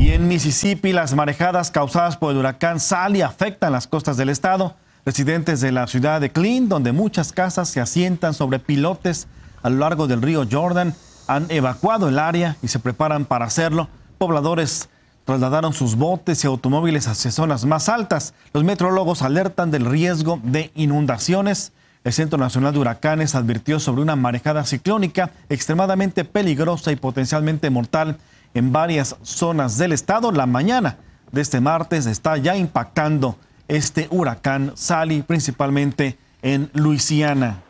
Y en Mississippi, las marejadas causadas por el huracán Sally afectan las costas del estado. Residentes de la ciudad de Clean, donde muchas casas se asientan sobre pilotes a lo largo del río Jordan, han evacuado el área y se preparan para hacerlo. Pobladores trasladaron sus botes y automóviles hacia zonas más altas. Los meteorólogos alertan del riesgo de inundaciones. El Centro Nacional de Huracanes advirtió sobre una marejada ciclónica extremadamente peligrosa y potencialmente mortal en varias zonas del estado. La mañana de este martes está ya impactando este huracán Sally, principalmente en Luisiana.